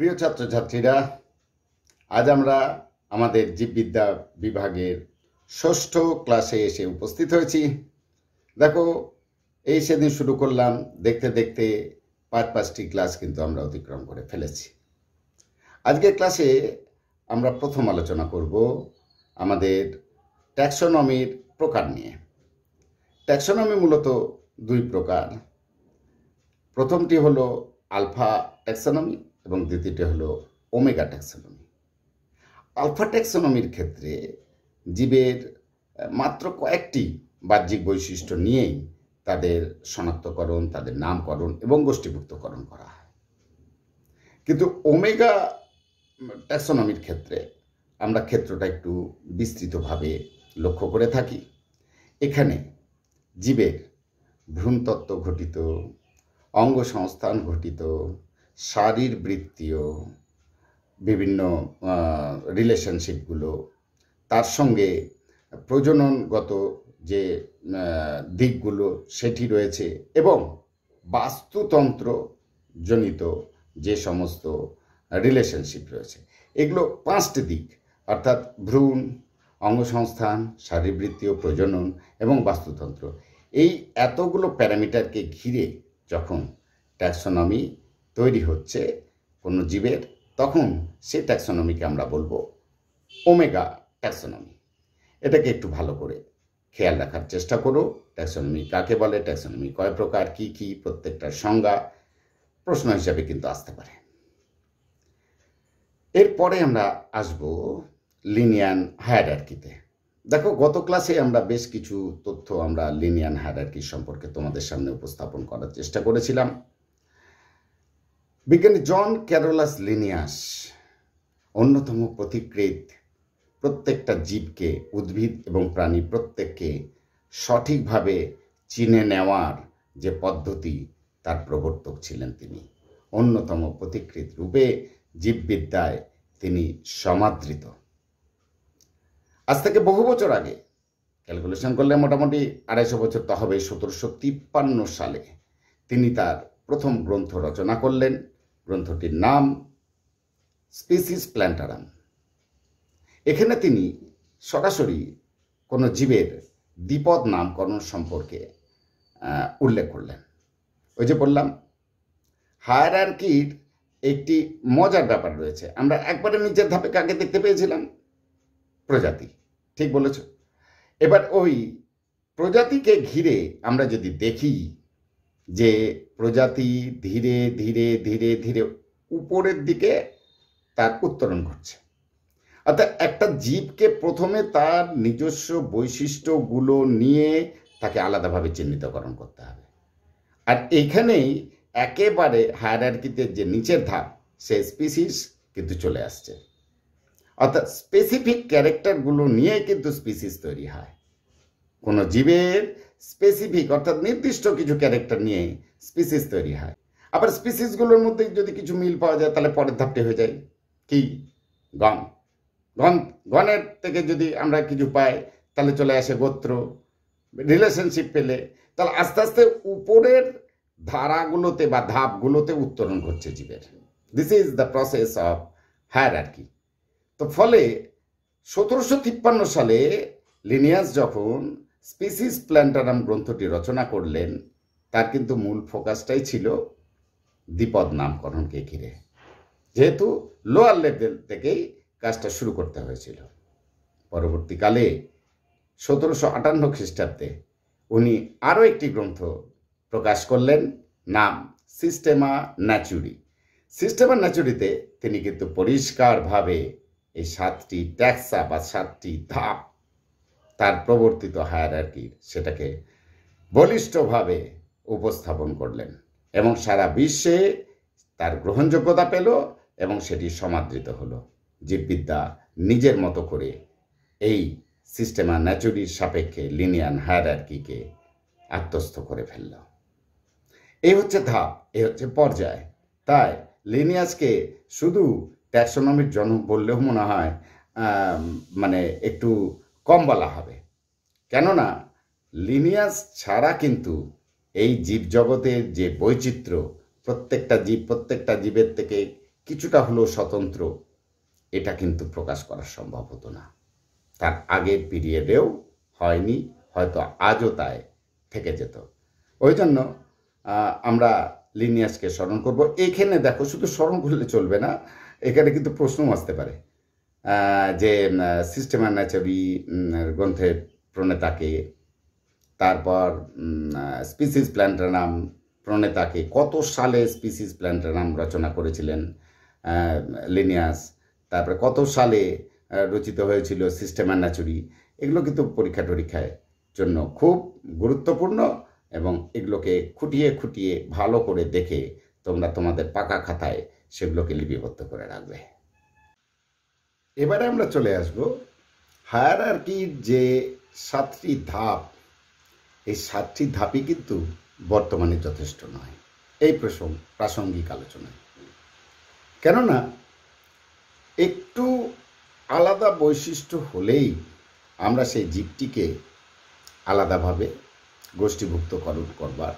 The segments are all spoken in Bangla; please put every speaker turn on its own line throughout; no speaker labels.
প্রিয় ছাত্রছাত্রীরা আজ আমরা আমাদের জীববিদ্যা বিভাগের ষষ্ঠ ক্লাসে এসে উপস্থিত হয়েছি দেখো এই সেদিন শুরু করলাম দেখতে দেখতে পাঁচ পাঁচটি ক্লাস কিন্তু আমরা অতিক্রম করে ফেলেছি আজকের ক্লাসে আমরা প্রথম আলোচনা করব আমাদের ট্যাক্সোনমির প্রকার নিয়ে ট্যাক্সোনমি মূলত দুই প্রকার প্রথমটি হলো আলফা ট্যাক্সোনমি এবং দ্বিতীয়টি হলো ওমেগা ট্যাক্সোনমি আলফা ট্যাক্সোনমির ক্ষেত্রে জীবের মাত্র কয়েকটি বাহ্যিক বৈশিষ্ট্য নিয়েই তাদের শনাক্তকরণ তাদের নামকরণ এবং গোষ্ঠীভুক্তকরণ করা হয় কিন্তু ওমেগা ট্যাক্সোনমির ক্ষেত্রে আমরা ক্ষেত্রটা একটু বিস্তৃতভাবে লক্ষ্য করে থাকি এখানে জীবের ভ্রূণতত্ত্ব ঘটিত অঙ্গ সংস্থান ঘটিত শারীরবৃত্তীয় বিভিন্ন রিলেশনশিপগুলো তার সঙ্গে প্রজননগত যে দিকগুলো সেটি রয়েছে এবং বাস্তুতন্ত্র জনিত যে সমস্ত রিলেশনশিপ রয়েছে এগুলো পাঁচটি দিক অর্থাৎ ভ্রূণ অঙ্গসংস্থান শারীরবৃত্তীয় প্রজনন এবং বাস্তুতন্ত্র এই এতগুলো প্যারামিটারকে ঘিরে যখন ট্যাক্সোনমি তৈরি হচ্ছে কোনো জীবের তখন সে ট্যাক্সোনমিকে আমরা বলবো ওমেগা ট্যাক্সোনমি এটাকে একটু ভালো করে খেয়াল রাখার চেষ্টা করো ট্যাক্সোনমি কাকে বলে ট্যাক্সোনমি কয় প্রকার কি কি প্রত্যেকটার সংজ্ঞা প্রশ্ন হিসাবে কিন্তু আসতে পারে এরপরে আমরা আসব লিনিয়ান হায়ারার্কিতে দেখো গত ক্লাসে আমরা বেশ কিছু তথ্য আমরা লিনিয়ান হায়ারার্কি সম্পর্কে তোমাদের সামনে উপস্থাপন করার চেষ্টা করেছিলাম বিজ্ঞানী জন ক্যারোলাস লিনিয়াস অন্যতম প্রতিকৃত প্রত্যেকটা জীবকে উদ্ভিদ এবং প্রাণী প্রত্যেককে সঠিকভাবে চিনে নেওয়ার যে পদ্ধতি তার প্রবর্তক ছিলেন তিনি অন্যতম প্রতিকৃত রূপে জীববিদ্যায় তিনি সমাদৃত আজ থেকে বহু বছর আগে ক্যালকুলেশন করলে মোটামুটি আড়াইশো বছর তো হবে সতেরোশো তিপ্পান্ন সালে তিনি তার প্রথম গ্রন্থ রচনা করলেন গ্রন্থটির নাম স্পিসিস প্ল্যান্টারাম এখানে তিনি সরাসরি কোনো জীবের দ্বিপদ নামকরণ সম্পর্কে উল্লেখ করলেন ওই যে বললাম হায়ারার্কির একটি মজার ব্যাপার রয়েছে আমরা একবারে নিজের ধাপে কাকে দেখতে পেয়েছিলাম প্রজাতি ঠিক বলেছ এবার ওই প্রজাতিকে ঘিরে আমরা যদি দেখি যে প্রজাতি ধীরে ধীরে ধীরে ধীরে উপরের দিকে তার উত্তরণ ঘটছে অর্থাৎ একটা জীবকে প্রথমে তার নিজস্ব বৈশিষ্ট্যগুলো নিয়ে তাকে আলাদাভাবে চিহ্নিতকরণ করতে হবে আর এইখানেই একেবারে হায়ারার্কিতে যে নিচের ধাপ সে স্পিসিস কিন্তু চলে আসছে অর্থাৎ স্পেসিফিক ক্যারেক্টারগুলো নিয়ে কিন্তু স্পিসিস তৈরি হয় কোনো জীবের স্পেসিফিক অর্থাৎ নির্দিষ্ট কিছু ক্যারেক্টার নিয়ে স্পিসিস তৈরি হয় আবার স্পিসিসগুলোর মধ্যে যদি কিছু মিল পাওয়া যায় তাহলে পরের ধাপটি হয়ে যায় কি গণ গণ গণের থেকে যদি আমরা কিছু পাই তাহলে চলে আসে গোত্র রিলেশনশিপ পেলে তাহলে আস্তে আস্তে উপরের ধারাগুলোতে বা ধাপগুলোতে উত্তরণ ঘটছে জীবের this is the process of higher আর কি তো ফলে সতেরোশো তিপ্পান্ন সালে লিনিয়াস যখন স্পিসিস প্ল্যান্টারাম গ্রন্থটি রচনা করলেন তার কিন্তু মূল ফোকাসটাই ছিল দ্বিপদ নামকরণকে ঘিরে যেহেতু লোয়ার লেভেল থেকেই কাজটা শুরু করতে হয়েছিল পরবর্তীকালে সতেরোশো আটান্ন খ্রিস্টাব্দে উনি আরও একটি গ্রন্থ প্রকাশ করলেন নাম সিস্টেমা ন্যাচুরি সিস্টেমা ন্যাচুরিতে তিনি কিন্তু পরিষ্কারভাবে এই সাতটি ট্যাক্সা বা সাতটি ধাপ তার প্রবর্তিত হায়ারার্কির সেটাকে বলিষ্ঠভাবে উপস্থাপন করলেন এবং সারা বিশ্বে তার গ্রহণযোগ্যতা পেল এবং সেটি সমাদৃত হলো জীববিদ্যা নিজের মতো করে এই সিস্টেমা ন্যাচুরির সাপেক্ষে লিনিয়ান হায়ারার্কিকে আত্মস্থ করে ফেলল এই হচ্ছে ধাপ এ হচ্ছে পর্যায় তাই লিনিয়াসকে শুধু ট্যাক্সোনমির জন্ম বললেও মনে হয় মানে একটু কম বলা হবে কেননা লিনিয়াস ছাড়া কিন্তু এই জীবজগতের যে বৈচিত্র্য প্রত্যেকটা জীব প্রত্যেকটা জীবের থেকে কিছুটা হলেও স্বতন্ত্র এটা কিন্তু প্রকাশ করা সম্ভব হতো না তার আগের পিরিয়ডেও হয়নি হয়তো আজও তাই থেকে যেত ওই জন্য আমরা লিনিয়াসকে স্মরণ করব এখানে দেখো শুধু স্মরণ করলে চলবে না এখানে কিন্তু প্রশ্নও আসতে পারে যে সিস্টেম নাচাবি গ্রন্থের প্রণেতাকে তারপর স্পিসিস নাম প্রণেতাকে কত সালে স্পিসিস নাম রচনা করেছিলেন লিনিয়াস তারপরে কত সালে রচিত হয়েছিল সিস্টেম নাচুরি এগুলো কিন্তু পরীক্ষা টরীক্ষায় জন্য খুব গুরুত্বপূর্ণ এবং এগুলোকে খুঁটিয়ে খুঁটিয়ে ভালো করে দেখে তোমরা তোমাদের পাকা খাতায় সেগুলোকে লিপিবদ্ধ করে রাখবে এবারে আমরা চলে আসব হায়ার আর্কির যে সাতটি ধাপ এই সাতটি ধাপই কিন্তু বর্তমানে যথেষ্ট নয় এই প্রসঙ্গ প্রাসঙ্গিক আলোচনায় কেননা একটু আলাদা বৈশিষ্ট্য হলেই আমরা সেই জীবটিকে আলাদাভাবে গোষ্ঠীভুক্তকরণ করবার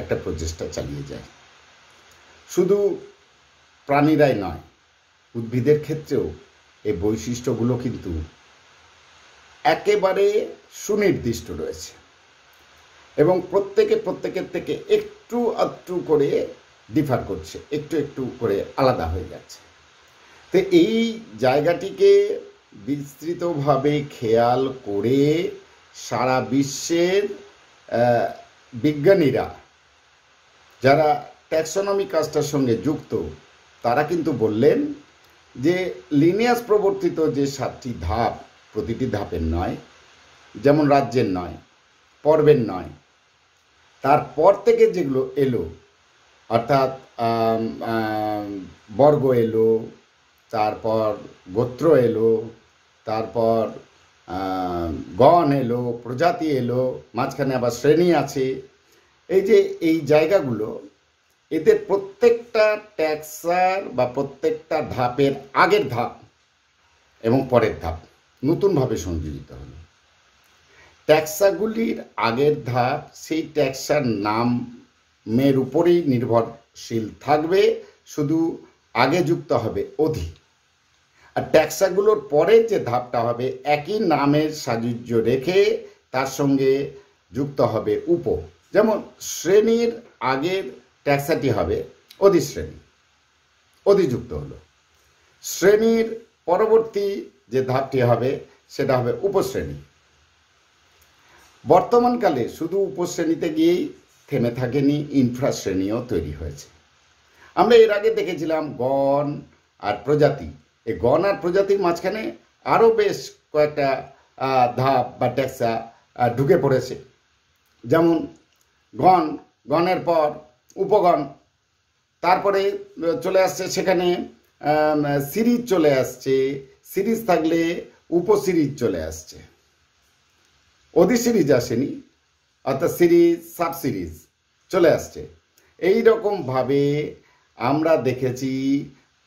একটা প্রচেষ্টা চালিয়ে যায় শুধু প্রাণীরাই নয় উদ্ভিদের ক্ষেত্রেও এই বৈশিষ্ট্যগুলো কিন্তু একেবারে সুনির্দিষ্ট রয়েছে এবং প্রত্যেকে প্রত্যেকের থেকে একটু আধটু করে ডিফার করছে একটু একটু করে আলাদা হয়ে যাচ্ছে তো এই জায়গাটিকে বিস্তৃতভাবে খেয়াল করে সারা বিশ্বের বিজ্ঞানীরা যারা ট্যাক্সোনমি কাজটার সঙ্গে যুক্ত তারা কিন্তু বললেন যে লিনিয়াস প্রবর্তিত যে সাতটি ধাপ প্রতিটি ধাপের নয় যেমন রাজ্যের নয় পর্বের নয় তারপর থেকে যেগুলো এলো অর্থাৎ বর্গ এলো তারপর গোত্র এলো তারপর গণ এলো প্রজাতি এলো মাঝখানে আবার শ্রেণী আছে এই যে এই জায়গাগুলো এদের প্রত্যেকটা ট্যাক্সার বা প্রত্যেকটা ধাপের আগের ধাপ এবং পরের ধাপ নতুনভাবে সংযোজিত হবে ট্যাক্সাগুলির আগের ধাপ সেই ট্যাক্সার নামের উপরেই নির্ভরশীল থাকবে শুধু আগে যুক্ত হবে অধি আর ট্যাক্সাগুলোর পরে যে ধাপটা হবে একই নামের সাযুজ্য রেখে তার সঙ্গে যুক্ত হবে উপ যেমন শ্রেণীর আগের ট্যাক্সাটি হবে অধিশ্রেণী অধিযুক্ত হলো শ্রেণীর পরবর্তী যে ধাপটি হবে সেটা হবে উপশ্রেণী বর্তমানকালে শুধু উপশ্রেণীতে গিয়েই থেমে থাকেনি ইনফ্রাশ্রেণীও তৈরি হয়েছে আমরা এর আগে দেখেছিলাম গণ আর প্রজাতি এই গণ আর প্রজাতির মাঝখানে আরও বেশ কয়েকটা ধাপ বা ট্যাক্সা ঢুকে পড়েছে যেমন গণ গণের পর উপগণ তারপরে চলে আসছে সেখানে সিরিজ চলে আসছে সিরিজ থাকলে উপসিরিজ চলে আসছে সিরিজ আসেনি অর্থাৎ সিরিজ সাব সিরিজ চলে আসছে এই রকমভাবে আমরা দেখেছি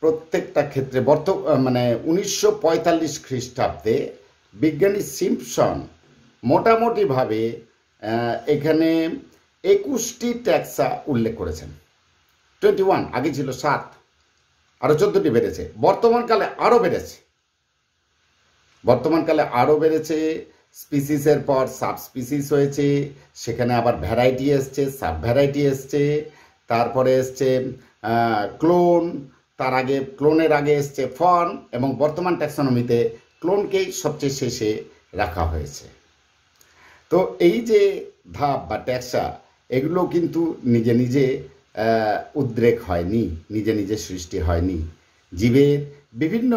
প্রত্যেকটা ক্ষেত্রে বর্ত মানে উনিশশো পঁয়তাল্লিশ খ্রিস্টাব্দে বিজ্ঞানী সিম্পসন মোটামুটিভাবে এখানে একুশটি ট্যাক্সা উল্লেখ করেছেন টোয়েন্টি ওয়ান আগে ছিল সাত আরও চোদ্দটি বেড়েছে বর্তমানকালে আরও বেড়েছে বর্তমানকালে আরও বেড়েছে স্পিসিসের পর স্পিসিস হয়েছে সেখানে আবার ভ্যারাইটি এসছে সাব ভ্যারাইটি এসছে তারপরে এসছে ক্লোন তার আগে ক্লোনের আগে এসছে ফর্ন এবং বর্তমান ট্যাক্সনমিতে ক্লোনকেই সবচেয়ে শেষে রাখা হয়েছে তো এই যে ধাপ বা ট্যাক্সা এগুলো কিন্তু নিজে নিজে উদ্রেক হয়নি নিজে নিজে সৃষ্টি হয়নি জীবের বিভিন্ন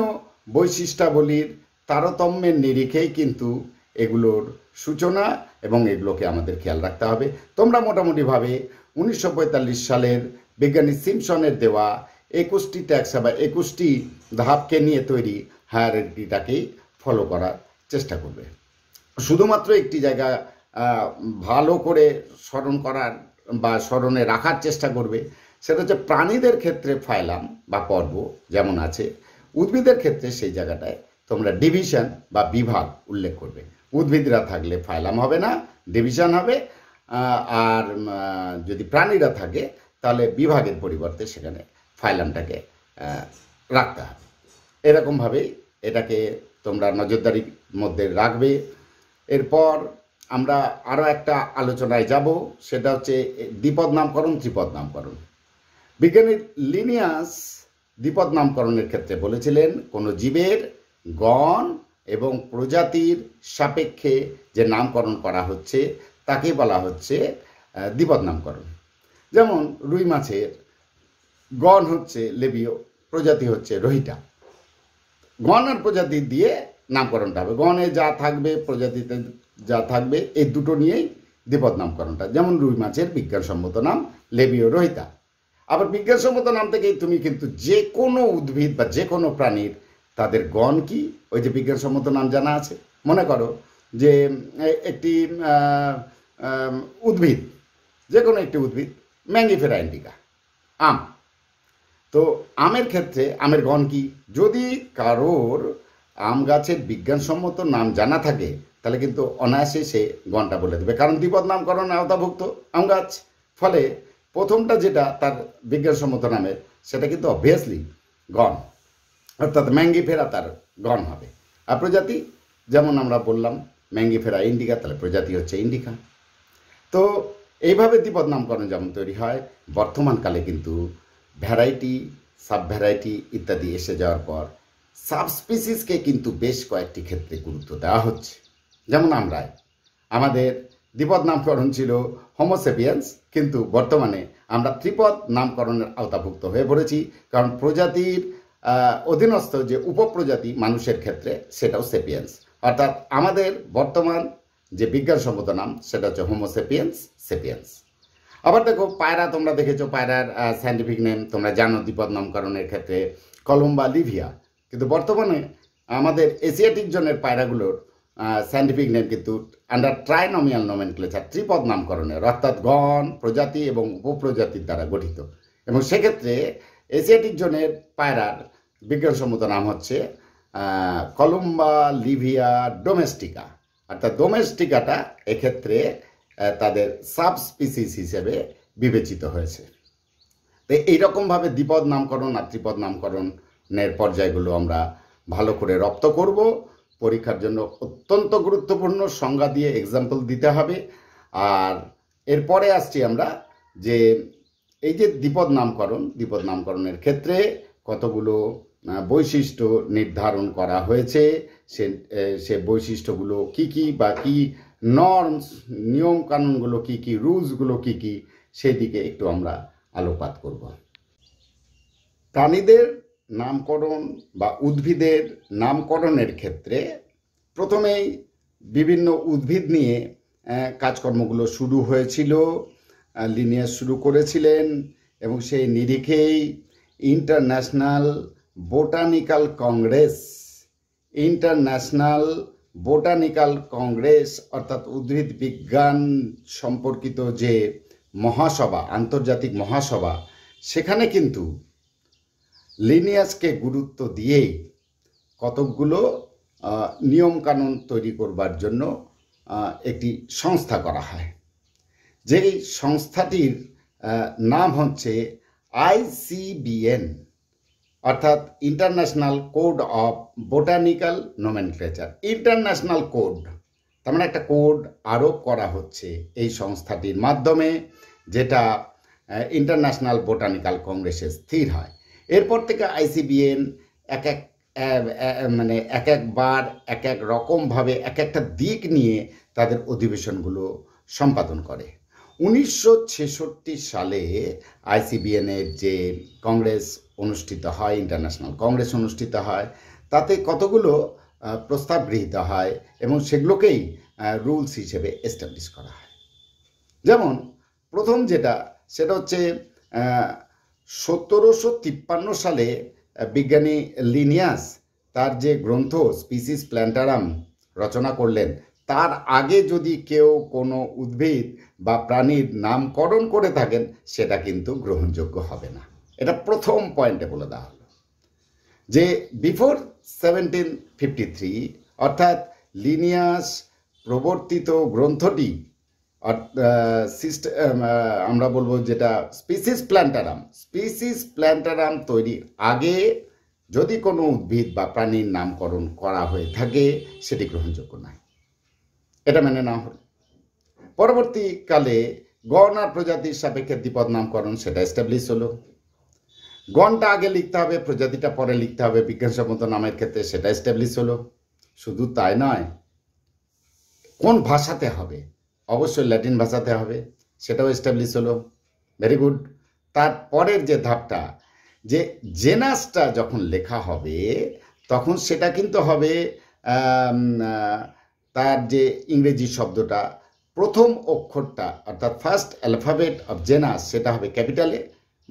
বৈশিষ্ট্যাবলীর তারতম্যের নিরিখেই কিন্তু এগুলোর সূচনা এবং এগুলোকে আমাদের খেয়াল রাখতে হবে তোমরা মোটামুটিভাবে উনিশশো সালের বিজ্ঞানী সিমসনের দেওয়া একুশটি ট্যাক্স বা একুশটি ধাপকে নিয়ে তৈরি হায়ারেটিটাকেই ফলো করার চেষ্টা করবে শুধুমাত্র একটি জায়গা ভালো করে স্মরণ করার বা স্মরণে রাখার চেষ্টা করবে সেটা হচ্ছে প্রাণীদের ক্ষেত্রে ফাইলাম বা পর্ব যেমন আছে উদ্ভিদের ক্ষেত্রে সেই জায়গাটায় তোমরা ডিভিশন বা বিভাগ উল্লেখ করবে উদ্ভিদরা থাকলে ফাইলাম হবে না ডিভিশন হবে আর যদি প্রাণীরা থাকে তাহলে বিভাগের পরিবর্তে সেখানে ফাইলামটাকে রাখতে হবে এরকমভাবেই এটাকে তোমরা নজরদারির মধ্যে রাখবে এরপর আমরা আরও একটা আলোচনায় যাব সেটা হচ্ছে দ্বিপদ নামকরণ ত্রিপদ নামকরণ বিজ্ঞানী লিনিয়াস দ্বিপদ নামকরণের ক্ষেত্রে বলেছিলেন কোনো জীবের গণ এবং প্রজাতির সাপেক্ষে যে নামকরণ করা হচ্ছে তাকে বলা হচ্ছে দ্বিপদ নামকরণ যেমন রুই মাছের গণ হচ্ছে লেবিও প্রজাতি হচ্ছে রোহিটা গণ আর প্রজাতি দিয়ে নামকরণটা হবে গণে যা থাকবে প্রজাতিতে যা থাকবে এই দুটো নিয়েই দ্বিপদ নামকরণটা যেমন রুই মাছের বিজ্ঞানসম্মত নাম লেবিও রহিতা আবার বিজ্ঞানসম্মত নাম থেকেই তুমি কিন্তু যে কোনো উদ্ভিদ বা যে কোনো প্রাণীর তাদের গণ কি ওই যে বিজ্ঞানসম্মত নাম জানা আছে মনে করো যে একটি উদ্ভিদ যে কোনো একটি উদ্ভিদ ম্যাঙ্গিফেরা ইন্ডিকা আম তো আমের ক্ষেত্রে আমের গণ কি যদি কারোর আম গাছের বিজ্ঞানসম্মত নাম জানা থাকে তাহলে কিন্তু অনায়াসে সে গণটা বলে দেবে কারণ বিপদ নামকরণ আওতাভুক্ত আম গাছ ফলে প্রথমটা যেটা তার বিজ্ঞানসম্মত নামে সেটা কিন্তু অভিয়াসলি গণ অর্থাৎ ম্যাঙ্গি ফেরা তার গণ হবে আর প্রজাতি যেমন আমরা বললাম ম্যাঙ্গি ফেরা ইন্ডিকা তাহলে প্রজাতি হচ্ছে ইন্ডিকা তো এইভাবে দ্বিপদ নামকরণ যেমন তৈরি হয় বর্তমানকালে কিন্তু ভ্যারাইটি সাব ভ্যারাইটি ইত্যাদি এসে যাওয়ার পর সাবস্পিসিসকে কিন্তু বেশ কয়েকটি ক্ষেত্রে গুরুত্ব দেওয়া হচ্ছে যেমন আমরাই আমাদের দ্বিপদ নামকরণ ছিল হোমোসেপিয়েন্স কিন্তু বর্তমানে আমরা ত্রিপদ নামকরণের আওতাভুক্ত হয়ে পড়েছি কারণ প্রজাতির অধীনস্থ যে উপপ্রজাতি মানুষের ক্ষেত্রে সেটাও সেপিয়েন্স অর্থাৎ আমাদের বর্তমান যে বিজ্ঞানসম্মত নাম সেটা হচ্ছে হোমোসেপিয়েন্স সেপিয়েন্স আবার দেখো পায়রা তোমরা দেখেছো পায়রার সাইন্টিফিক নেম তোমরা জানো দ্বিপদ নামকরণের ক্ষেত্রে কলম্বা লিভিয়া কিন্তু বর্তমানে আমাদের এশিয়াটিক জনের পায়রাগুলোর সাইন্টিফিক নেম কিন্তু আন্ডার ট্রাইনমিয়াল ক্লেচার ত্রিপদ নামকরণের অর্থাৎ গণ প্রজাতি এবং উপপ্রজাতির দ্বারা গঠিত এবং সেক্ষেত্রে এশিয়াটিক জোনের পায়রার বিজ্ঞানসম্মত নাম হচ্ছে কলম্বা লিভিয়া ডোমেস্টিকা অর্থাৎ ডোমেস্টিকাটা এক্ষেত্রে তাদের সাবস্পিসিস হিসেবে বিবেচিত হয়েছে তো এইরকমভাবে দ্বিপদ নামকরণ আর ত্রিপদ নামকরণের পর্যায়গুলো আমরা ভালো করে রপ্ত করবো পরীক্ষার জন্য অত্যন্ত গুরুত্বপূর্ণ সংজ্ঞা দিয়ে এক্সাম্পল দিতে হবে আর এরপরে আসছি আমরা যে এই যে দ্বিপদ নামকরণ দ্বিপদ নামকরণের ক্ষেত্রে কতগুলো বৈশিষ্ট্য নির্ধারণ করা হয়েছে সে সে বৈশিষ্ট্যগুলো কি কি বা কি নর্মস নিয়মকানুনগুলো কি কি রুলসগুলো কি কি সেদিকে একটু আমরা আলোকপাত করব প্রাণীদের নামকরণ বা উদ্ভিদের নামকরণের ক্ষেত্রে প্রথমেই বিভিন্ন উদ্ভিদ নিয়ে কাজকর্মগুলো শুরু হয়েছিল লিনিয়ার শুরু করেছিলেন এবং সেই নিরিখেই International Botanical Congress International Botanical Congress অর্থাৎ উদ্ভিদ বিজ্ঞান সম্পর্কিত যে মহাসভা আন্তর্জাতিক মহাসভা সেখানে কিন্তু লিনিয়াসকে গুরুত্ব দিয়েই কতকগুলো নিয়মকানুন তৈরি করবার জন্য একটি সংস্থা করা হয় যেই সংস্থাটির নাম হচ্ছে আইসিবিএন অর্থাৎ International Code of Botanical Nomenclature International Code তার মানে একটা কোড আরোপ করা হচ্ছে এই সংস্থাটির মাধ্যমে যেটা ইন্টারন্যাশনাল বোটানিক্যাল কংগ্রেসে স্থির হয় এরপর থেকে আইসিবিএন এক এক মানে এক একবার এক এক রকমভাবে এক একটা দিক নিয়ে তাদের অধিবেশনগুলো সম্পাদন করে উনিশশো সালে আইসিবিএনের যে কংগ্রেস অনুষ্ঠিত হয় ইন্টারন্যাশনাল কংগ্রেস অনুষ্ঠিত হয় তাতে কতগুলো প্রস্তাব গৃহীত হয় এবং সেগুলোকেই রুলস হিসেবে এস্টাবলিশ করা হয় যেমন প্রথম যেটা সেটা হচ্ছে সতেরোশো তিপ্পান্ন সালে বিজ্ঞানী লিনিয়াস তার যে গ্রন্থ স্পিসিস প্ল্যান্টারাম রচনা করলেন তার আগে যদি কেউ কোনো উদ্ভিদ বা প্রাণীর নামকরণ করে থাকেন সেটা কিন্তু গ্রহণযোগ্য হবে না এটা প্রথম পয়েন্টে বলে দেওয়া হলো যে বিফোর সেভেন্টিন ফিফটি থ্রি অর্থাৎ লিনিয়াস প্রবর্তিত গ্রন্থটি সিস্টেম আমরা বলবো যেটা স্পিসিস প্ল্যান্টারাম স্পিসিস প্ল্যান্টারাম তৈরির আগে যদি কোনো উদ্ভিদ বা প্রাণীর নামকরণ করা হয়ে থাকে সেটি গ্রহণযোগ্য নয় এটা মেনে নেওয়া হল পরবর্তীকালে গণার প্রজাতির সাপেক্ষে দ্বিপদ নামকরণ সেটা এস্টাবলিশ হলো গণটা আগে লিখতে হবে প্রজাতিটা পরে লিখতে হবে বিজ্ঞানসম্মত নামের ক্ষেত্রে সেটা এস্টাবলিশ হলো শুধু তাই নয় কোন ভাষাতে হবে অবশ্যই ল্যাটিন ভাষাতে হবে সেটাও এস্টাবলিশ হলো ভেরি গুড তারপরের যে ধাপটা যে জেনাসটা যখন লেখা হবে তখন সেটা কিন্তু হবে তার যে ইংরেজি শব্দটা প্রথম অক্ষরটা অর্থাৎ ফার্স্ট অ্যালফাবেট অফ জেনাস সেটা হবে ক্যাপিটালে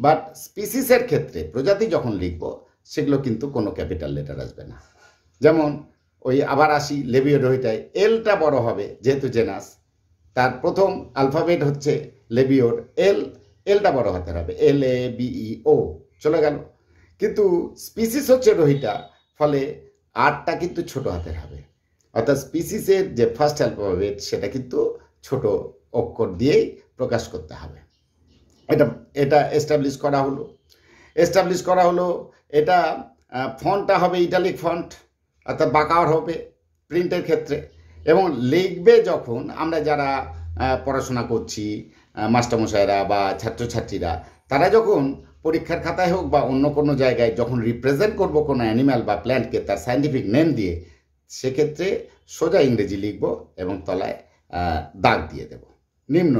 বাট স্পিসিসের ক্ষেত্রে প্রজাতি যখন লিখব সেগুলো কিন্তু কোনো ক্যাপিটাল লেটার আসবে না যেমন ওই আবার আসি লেবিওডোহিটায় এলটা বড় হবে যেহেতু জেনাস তার প্রথম আলফাবেট হচ্ছে লেবিওর এল এলটা বড় হাতের হবে এল এ বিই ও চলে গেল কিন্তু স্পিসিস হচ্ছে রোহিটা ফলে আরটা কিন্তু ছোট হাতের হবে অর্থাৎ স্পিসিসের যে ফার্স্ট অ্যালফাবেট সেটা কিন্তু ছোট অক্ষর দিয়েই প্রকাশ করতে হবে এটা এটা এস্টাবলিশ করা হলো এস্টাবলিশ করা হলো এটা ফন্টটা হবে ইটালিক ফন্ট অর্থাৎ বাঁকা হবে প্রিন্টের ক্ষেত্রে এবং লিখবে যখন আমরা যারা পড়াশোনা করছি মাস্টারমশাইরা বা ছাত্রছাত্রীরা তারা যখন পরীক্ষার খাতায় হোক বা অন্য কোনো জায়গায় যখন রিপ্রেজেন্ট করব কোনো অ্যানিম্যাল বা প্ল্যান্টকে তার সাইন্টিফিক নেম দিয়ে সেক্ষেত্রে সোজা ইংরেজি লিখব এবং তলায় দাগ দিয়ে দেব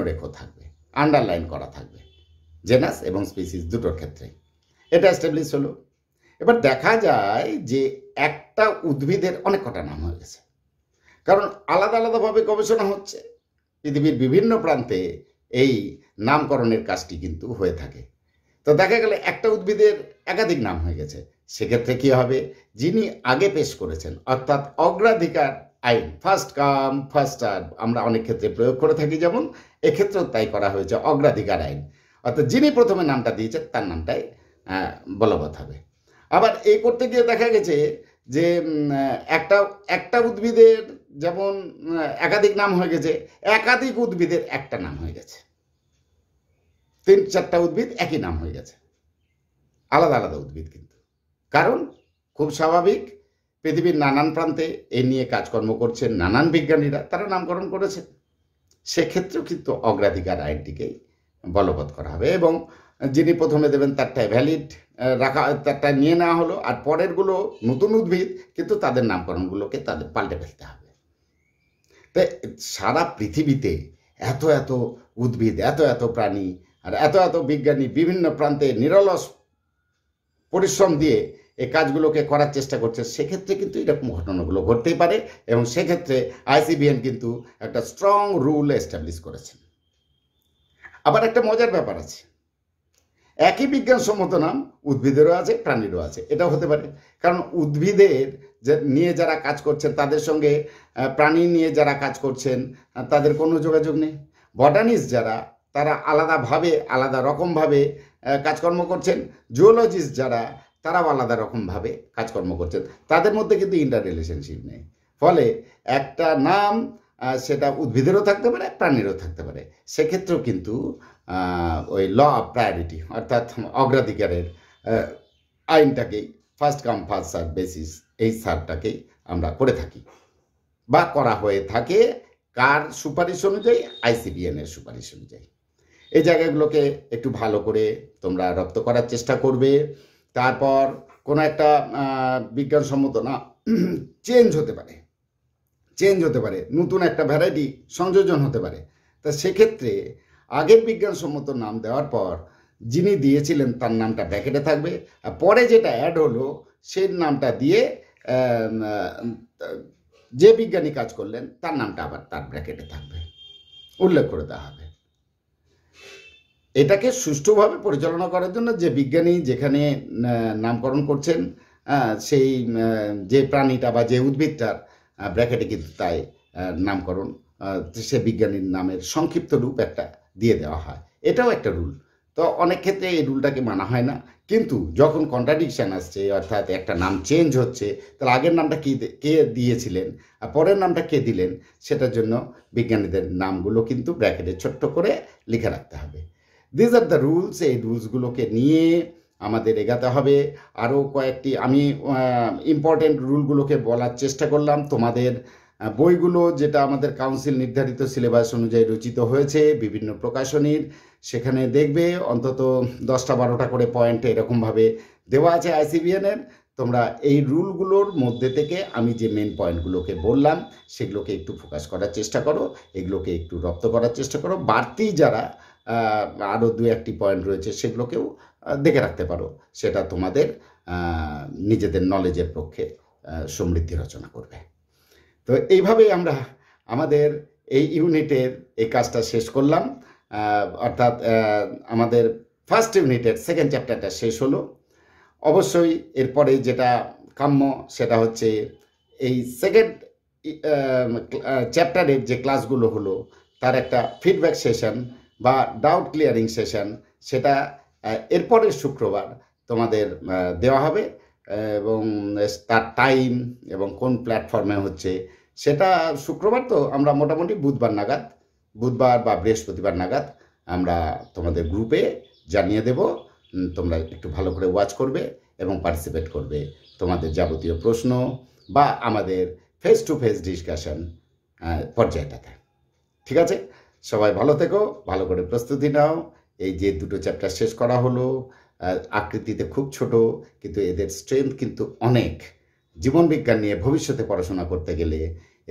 রেখো থাকবে আন্ডারলাইন করা থাকবে জেনাস এবং স্পিসিস দুটোর ক্ষেত্রে এটা এস্টাবলিশ হলো এবার দেখা যায় যে একটা উদ্ভিদের অনেক কটা নাম হয়ে গেছে কারণ আলাদা আলাদাভাবে গবেষণা হচ্ছে পৃথিবীর বিভিন্ন প্রান্তে এই নামকরণের কাজটি কিন্তু হয়ে থাকে তো দেখা গেলে একটা উদ্ভিদের একাধিক নাম হয়ে গেছে সেক্ষেত্রে কী হবে যিনি আগে পেশ করেছেন অর্থাৎ অগ্রাধিকার আইন ফার্স্ট কাম ফার্স্ট আর আমরা অনেক ক্ষেত্রে প্রয়োগ করে থাকি যেমন এক্ষেত্রেও তাই করা হয়েছে অগ্রাধিকার আইন অর্থাৎ যিনি প্রথমে নামটা দিয়েছেন তার নামটাই বলবৎ হবে আবার এই করতে গিয়ে দেখা গেছে যে একটা একটা উদ্ভিদের যেমন একাধিক নাম হয়ে গেছে একাধিক উদ্ভিদের একটা নাম হয়ে গেছে তিন চারটা উদ্ভিদ একই নাম হয়ে গেছে আলাদা আলাদা উদ্ভিদ কিন্তু কারণ খুব স্বাভাবিক পৃথিবীর নানান প্রান্তে এ নিয়ে কাজকর্ম করছেন নানান বিজ্ঞানীরা তারা নামকরণ করেছেন সেক্ষেত্রেও কিন্তু অগ্রাধিকার আইনটিকেই বলবৎ করা হবে এবং যিনি প্রথমে দেবেন তারটাই ভ্যালিড রাখা তারটা নিয়ে নেওয়া হলো আর পরেরগুলো নতুন উদ্ভিদ কিন্তু তাদের নামকরণগুলোকে তাদের পাল্টে ফেলতে হবে তাই সারা পৃথিবীতে এত এত উদ্ভিদ এত এত প্রাণী আর এত এত বিজ্ঞানী বিভিন্ন প্রান্তে নিরলস পরিশ্রম দিয়ে এই কাজগুলোকে করার চেষ্টা করছে সেক্ষেত্রে কিন্তু এরকম ঘটনাগুলো ঘটতেই পারে এবং সেক্ষেত্রে আইসিবিএন কিন্তু একটা স্ট্রং রুল এস্টাবলিশ করেছেন আবার একটা মজার ব্যাপার আছে একই বিজ্ঞানসম্মত নাম উদ্ভিদেরও আছে প্রাণীরও আছে এটা হতে পারে কারণ উদ্ভিদের নিয়ে যারা কাজ করছেন তাদের সঙ্গে প্রাণী নিয়ে যারা কাজ করছেন তাদের কোনো যোগাযোগ নেই বটানিস যারা তারা আলাদাভাবে আলাদা রকমভাবে কাজকর্ম করছেন জুওলজিস্ট যারা তারাও আলাদা রকমভাবে কাজকর্ম করছেন তাদের মধ্যে কিন্তু ইন্টার রিলেশনশিপ নেই ফলে একটা নাম সেটা উদ্ভিদেরও থাকতে পারে প্রাণীরও থাকতে পারে সেক্ষেত্রেও কিন্তু ওই ল অফ প্রায়োরিটি অর্থাৎ অগ্রাধিকারের আইনটাকেই first come first serve basis এই সারটাকেই আমরা করে থাকি বা করা হয়ে থাকে কার সুপারিশ অনুযায়ী আইসিবিএন এর সুপারিশ অনুযায়ী এই জায়গাগুলোকে একটু ভালো করে তোমরা রপ্ত করার চেষ্টা করবে তারপর কোনো একটা বিজ্ঞানসম্মত না চেঞ্জ হতে পারে চেঞ্জ হতে পারে নতুন একটা ভ্যারাইটি সংযোজন হতে পারে তা সেক্ষেত্রে আগের বিজ্ঞানসম্মত নাম দেওয়ার পর যিনি দিয়েছিলেন তার নামটা ব্যাকেটে থাকবে আর পরে যেটা অ্যাড হলো সেই নামটা দিয়ে যে বিজ্ঞানী কাজ করলেন তার নামটা আবার তার ব্র্যাকেটে থাকবে উল্লেখ করে দেওয়া হবে এটাকে সুষ্ঠুভাবে পরিচালনা করার জন্য যে বিজ্ঞানী যেখানে নামকরণ করছেন সেই যে প্রাণীটা বা যে উদ্ভিদটার ব্র্যাকেটে কিন্তু তাই নামকরণ সে বিজ্ঞানীর নামের সংক্ষিপ্ত রূপ একটা দিয়ে দেওয়া হয় এটাও একটা রুল তো অনেক ক্ষেত্রে এই রুলটাকে মানা হয় না কিন্তু যখন কন্ট্রাডিকশান আসছে অর্থাৎ একটা নাম চেঞ্জ হচ্ছে তাহলে আগের নামটা কী কে দিয়েছিলেন আর পরের নামটা কে দিলেন সেটার জন্য বিজ্ঞানীদের নামগুলো কিন্তু ব্র্যাকেটে ছোট্ট করে লিখে রাখতে হবে দিজ আর দ্য রুলস এই রুলসগুলোকে নিয়ে আমাদের এগাতে হবে আরও কয়েকটি আমি ইম্পর্টেন্ট রুলগুলোকে বলার চেষ্টা করলাম তোমাদের বইগুলো যেটা আমাদের কাউন্সিল নির্ধারিত সিলেবাস অনুযায়ী রচিত হয়েছে বিভিন্ন প্রকাশনীর সেখানে দেখবে অন্তত দশটা বারোটা করে পয়েন্ট এরকমভাবে দেওয়া আছে আইসিবিএনের তোমরা এই রুলগুলোর মধ্যে থেকে আমি যে মেন পয়েন্টগুলোকে বললাম সেগুলোকে একটু ফোকাস করার চেষ্টা করো এগুলোকে একটু রপ্ত করার চেষ্টা করো বাড়তি যারা আরও দু একটি পয়েন্ট রয়েছে সেগুলোকেও দেখে রাখতে পারো সেটা তোমাদের নিজেদের নলেজের পক্ষে সমৃদ্ধি রচনা করবে তো এইভাবেই আমরা আমাদের এই ইউনিটের এই কাজটা শেষ করলাম অর্থাৎ আমাদের ফার্স্ট ইউনিটের সেকেন্ড চ্যাপ্টারটা শেষ হলো অবশ্যই এরপরে যেটা কাম্য সেটা হচ্ছে এই সেকেন্ড চ্যাপ্টারের যে ক্লাসগুলো হলো তার একটা ফিডব্যাক সেশন বা ডাউট ক্লিয়ারিং সেশন সেটা এরপরের শুক্রবার তোমাদের দেওয়া হবে এবং তার টাইম এবং কোন প্ল্যাটফর্মে হচ্ছে সেটা শুক্রবার তো আমরা মোটামুটি বুধবার নাগাদ বুধবার বা বৃহস্পতিবার নাগাদ আমরা তোমাদের গ্রুপে জানিয়ে দেব তোমরা একটু ভালো করে ওয়াচ করবে এবং পার্টিসিপেট করবে তোমাদের যাবতীয় প্রশ্ন বা আমাদের ফেস টু ফেস ডিসকাশন পর্যায়টাতে ঠিক আছে সবাই ভালো থেকো ভালো করে প্রস্তুতি নাও এই যে দুটো চ্যাপ্টার শেষ করা হলো আকৃতিতে খুব ছোট কিন্তু এদের স্ট্রেংথ কিন্তু অনেক জীবনবিজ্ঞান নিয়ে ভবিষ্যতে পড়াশোনা করতে গেলে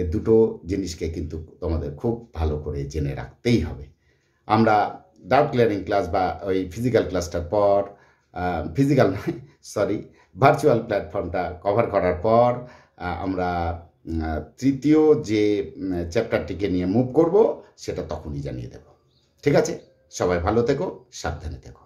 এ দুটো জিনিসকে কিন্তু তোমাদের খুব ভালো করে জেনে রাখতেই হবে আমরা ডাউট ক্লিয়ারিং ক্লাস বা ওই ফিজিক্যাল ক্লাসটার পর ফিজিক্যাল সরি ভার্চুয়াল প্ল্যাটফর্মটা কভার করার পর আমরা তৃতীয় যে চ্যাপ্টারটিকে নিয়ে মুভ করব সেটা তখনই জানিয়ে দেব ঠিক আছে সবাই ভালো থেকো সাবধানে থেকো